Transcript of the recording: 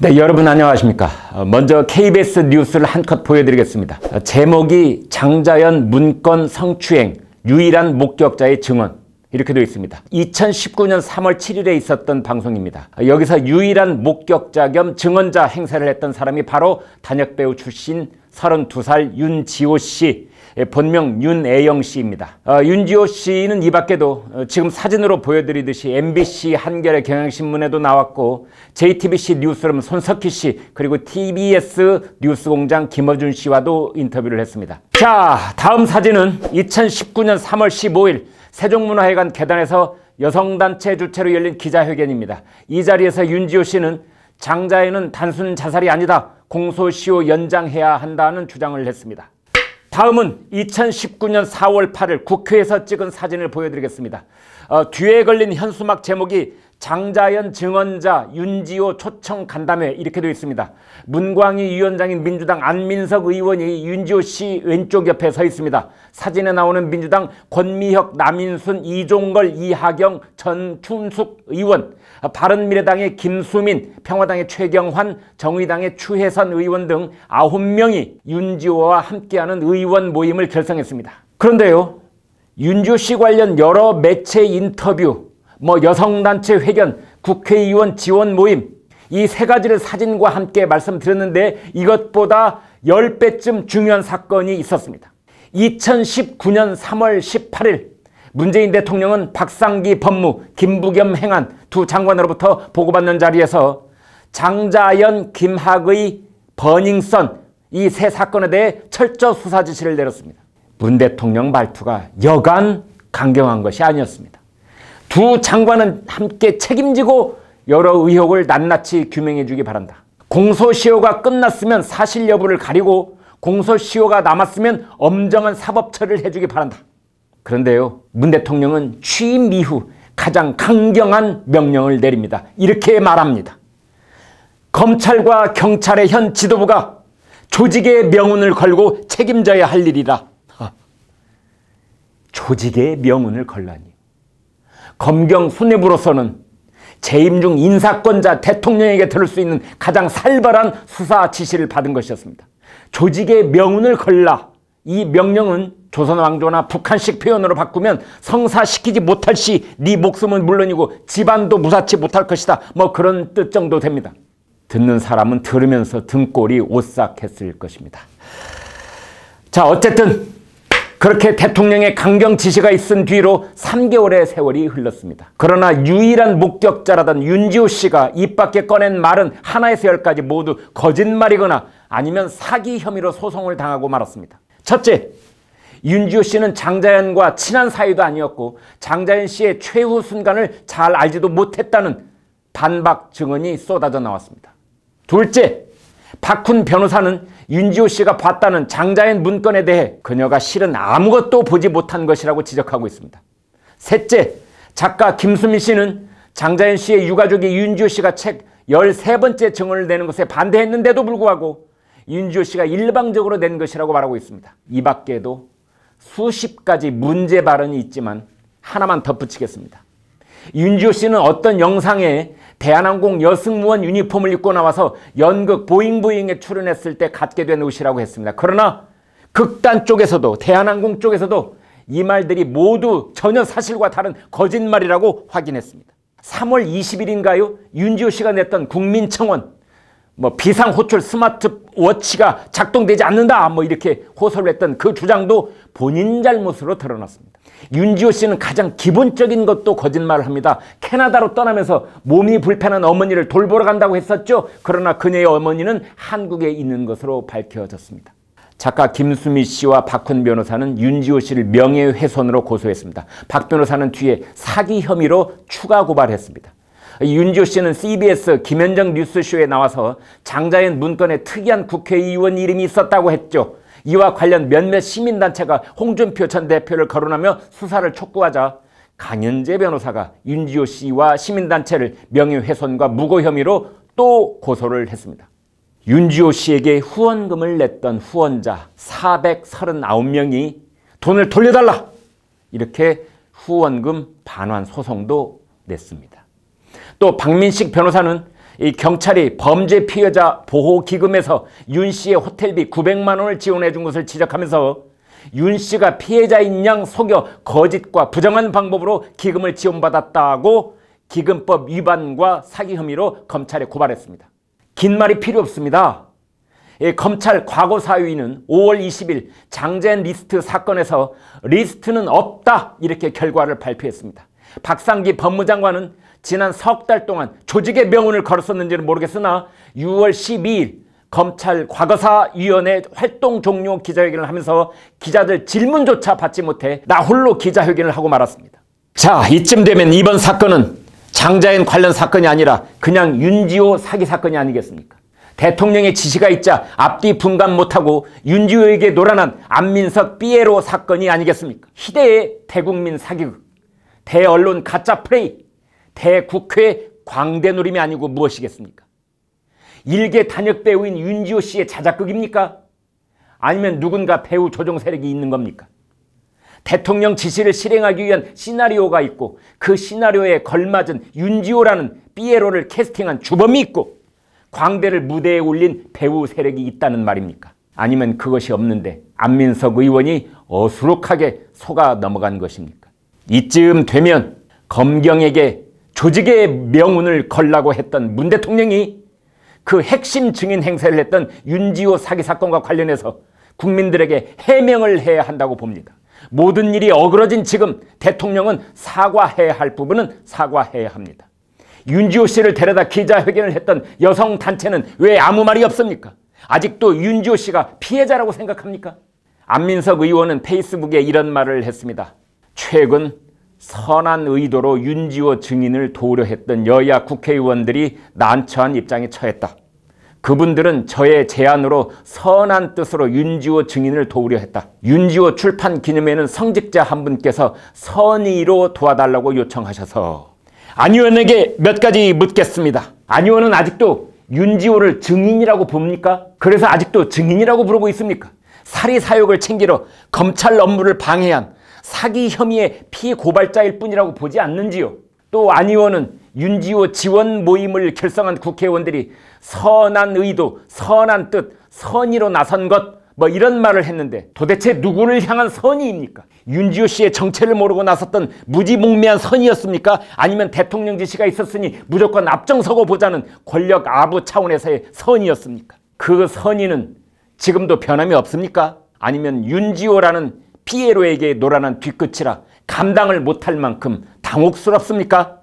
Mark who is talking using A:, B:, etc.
A: 네, 여러분 안녕하십니까. 어, 먼저 KBS 뉴스를 한 컷 보여드리겠습니다. 어, 제목이 장자연 문건 성추행 유일한 목격자의 증언 이렇게 되어 있습니다. 2019년 3월 7일에 있었던 방송입니다. 어, 여기서 유일한 목격자 겸 증언자 행세를 했던 사람이 바로 단역배우 출신 32살 윤지호 씨 예, 본명 윤애영 씨입니다. 어, 윤지호 씨는 이 밖에도 어, 지금 사진으로 보여드리듯이 MBC 한겨레 경향신문에도 나왔고 JTBC 뉴스룸 손석희 씨 그리고 TBS 뉴스공장 김어준 씨와도 인터뷰를 했습니다. 자 다음 사진은 2019년 3월 15일 세종문화회관 계단에서 여성단체 주최로 열린 기자회견입니다. 이 자리에서 윤지호 씨는 장자에는 단순 자살이 아니다. 공소시효 연장해야 한다는 주장을 했습니다. 다음은 2019년 4월 8일 국회에서 찍은 사진을 보여드리겠습니다. 어, 뒤에 걸린 현수막 제목이 장자연 증언자 윤지호 초청 간담회 이렇게 되어 있습니다. 문광희 위원장인 민주당 안민석 의원이 윤지호 씨 왼쪽 옆에 서 있습니다. 사진에 나오는 민주당 권미혁, 남인순, 이종걸, 이하경, 전춘숙 의원, 바른미래당의 김수민, 평화당의 최경환, 정의당의 추혜선 의원 등 아홉 명이 윤지호와 함께하는 의원 모임을 결성했습니다. 그런데요. 윤지호 씨 관련 여러 매체 인터뷰 뭐 여성단체 회견, 국회의원 지원 모임 이 세 가지를 사진과 함께 말씀드렸는데 이것보다 10배쯤 중요한 사건이 있었습니다. 2019년 3월 18일 문재인 대통령은 박상기 법무, 김부겸 행안 두 장관으로부터 보고받는 자리에서 장자연, 김학의, 버닝썬 이 세 사건에 대해 철저 수사 지시를 내렸습니다. 문 대통령 말투가 여간 강경한 것이 아니었습니다. 두 장관은 함께 책임지고 여러 의혹을 낱낱이 규명해 주기 바란다. 공소시효가 끝났으면 사실 여부를 가리고 공소시효가 남았으면 엄정한 사법처리를 해주기 바란다. 그런데요. 문 대통령은 취임 이후 가장 강경한 명령을 내립니다. 이렇게 말합니다. 검찰과 경찰의 현 지도부가 조직의 명운을 걸고 책임져야 할 일이다. 조직의 명운을 걸라니. 검경 수뇌부로서는 재임 중 인사권자 대통령에게 들을 수 있는 가장 살벌한 수사 지시를 받은 것이었습니다. 조직의 명운을 걸라 이 명령은 조선 왕조나 북한식 표현으로 바꾸면 성사시키지 못할 시 네 목숨은 물론이고 집안도 무사치 못할 것이다 뭐 그런 뜻 정도 됩니다. 듣는 사람은 들으면서 등골이 오싹했을 것입니다. 자 어쨌든 그렇게 대통령의 강경 지시가 있은 뒤로 3개월의 세월이 흘렀습니다. 그러나 유일한 목격자라던 윤지호 씨가 입 밖에 꺼낸 말은 하나에서 열까지 모두 거짓말이거나 아니면 사기 혐의로 소송을 당하고 말았습니다. 첫째, 윤지호 씨는 장자연과 친한 사이도 아니었고 장자연 씨의 최후 순간을 잘 알지도 못했다는 반박 증언이 쏟아져 나왔습니다. 둘째, 박훈 변호사는 윤지호 씨가 봤다는 장자연 문건에 대해 그녀가 실은 아무것도 보지 못한 것이라고 지적하고 있습니다. 셋째, 작가 김수민 씨는 장자연 씨의 유가족이 윤지호 씨가 책 13번째 증언을 내는 것에 반대했는데도 불구하고 윤지호 씨가 일방적으로 낸 것이라고 말하고 있습니다. 이 밖에도 수십 가지 문제 발언이 있지만 하나만 덧붙이겠습니다. 윤지호 씨는 어떤 영상에 대한항공 여승무원 유니폼을 입고 나와서 연극 보잉보잉에 출연했을 때 갖게 된 옷이라고 했습니다. 그러나 극단 쪽에서도 대한항공 쪽에서도 이 말들이 모두 전혀 사실과 다른 거짓말이라고 확인했습니다. 3월 20일인가요? 윤지호 씨가 냈던 국민청원 뭐 비상 호출 스마트워치가 작동되지 않는다 뭐 이렇게 호소를 했던 그 주장도 본인 잘못으로 드러났습니다. 윤지호 씨는 가장 기본적인 것도 거짓말을 합니다. 캐나다로 떠나면서 몸이 불편한 어머니를 돌보러 간다고 했었죠. 그러나 그녀의 어머니는 한국에 있는 것으로 밝혀졌습니다. 작가 김수미 씨와 박훈 변호사는 윤지호 씨를 명예훼손으로 고소했습니다. 박 변호사는 뒤에 사기 혐의로 추가 고발했습니다. 윤지호 씨는 CBS 김현정 뉴스쇼에 나와서 장자연 문건에 특이한 국회의원 이름이 있었다고 했죠. 이와 관련 몇몇 시민단체가 홍준표 전 대표를 거론하며 수사를 촉구하자 강현재 변호사가 윤지호 씨와 시민단체를 명예훼손과 무고 혐의로 또 고소를 했습니다. 윤지호 씨에게 후원금을 냈던 후원자 439명이 돈을 돌려달라! 이렇게 후원금 반환 소송도 냈습니다. 또 박민식 변호사는 이 경찰이 범죄 피해자 보호기금에서 윤 씨의 호텔비 900만 원을 지원해 준 것을 지적하면서 윤 씨가 피해자인 양 속여 거짓과 부정한 방법으로 기금을 지원받았다고 기금법 위반과 사기 혐의로 검찰에 고발했습니다. 긴 말이 필요 없습니다. 예, 검찰 과거 사위는 5월 20일 장재 리스트 사건에서 리스트는 없다 이렇게 결과를 발표했습니다. 박상기 법무장관은 지난 석 달 동안 조직의 명운을 걸었었는지는 모르겠으나 6월 12일 검찰 과거사위원회 활동 종료 기자회견을 하면서 기자들 질문조차 받지 못해 나 홀로 기자회견을 하고 말았습니다. 자 이쯤 되면 이번 사건은 장자연 관련 사건이 아니라 그냥 윤지호 사기 사건이 아니겠습니까? 대통령의 지시가 있자 앞뒤 분간 못하고 윤지호에게 노란한 안민석 삐에로 사건이 아니겠습니까? 희대의 대국민 사기극. 대언론 가짜 프레이, 대국회 광대놀림이 아니고 무엇이겠습니까? 일개 단역 배우인 윤지호 씨의 자작극입니까? 아니면 누군가 배우 조종 세력이 있는 겁니까? 대통령 지시를 실행하기 위한 시나리오가 있고 그 시나리오에 걸맞은 윤지호라는 삐에로를 캐스팅한 주범이 있고 광대를 무대에 올린 배우 세력이 있다는 말입니까? 아니면 그것이 없는데 안민석 의원이 어수룩하게 속아 넘어간 것입니까? 이쯤 되면 검경에게 조직의 명운을 걸라고 했던 문 대통령이 그 핵심 증인 행세를 했던 윤지호 사기 사건과 관련해서 국민들에게 해명을 해야 한다고 봅니다. 모든 일이 어그러진 지금 대통령은 사과해야 할 부분은 사과해야 합니다. 윤지호 씨를 데려다 기자회견을 했던 여성 단체는 왜 아무 말이 없습니까? 아직도 윤지호 씨가 피해자라고 생각합니까? 안민석 의원은 페이스북에 이런 말을 했습니다. 최근 선한 의도로 윤지호 증인을 도려했던 우 여야 국회의원들이 난처한 입장에 처했다. 그분들은 저의 제안으로 선한 뜻으로 윤지호 증인을 도우려 했다. 윤지호 출판 기념회는 성직자 한 분께서 선의로 도와달라고 요청하셔서 안 의원에게 몇 가지 묻겠습니다. 안 의원은 아직도 윤지호를 증인이라고 봅니까? 그래서 아직도 증인이라고 부르고 있습니까? 사리사욕을 챙기러 검찰 업무를 방해한 사기 혐의의 피고발자일 뿐이라고 보지 않는지요. 또안 의원은 윤지호 지원 모임을 결성한 국회의원들이 선한 의도, 선한 뜻, 선의로 나선 것, 뭐 이런 말을 했는데 도대체 누구를 향한 선의입니까? 윤지호 씨의 정체를 모르고 나섰던 무지몽매한 선의였습니까? 아니면 대통령 지시가 있었으니 무조건 앞정서고 보자는 권력 아부 차원에서의 선의였습니까? 그 선의는 지금도 변함이 없습니까? 아니면 윤지호라는 피에로에게 노란한 뒤끝이라 감당을 못할 만큼 당혹스럽습니까?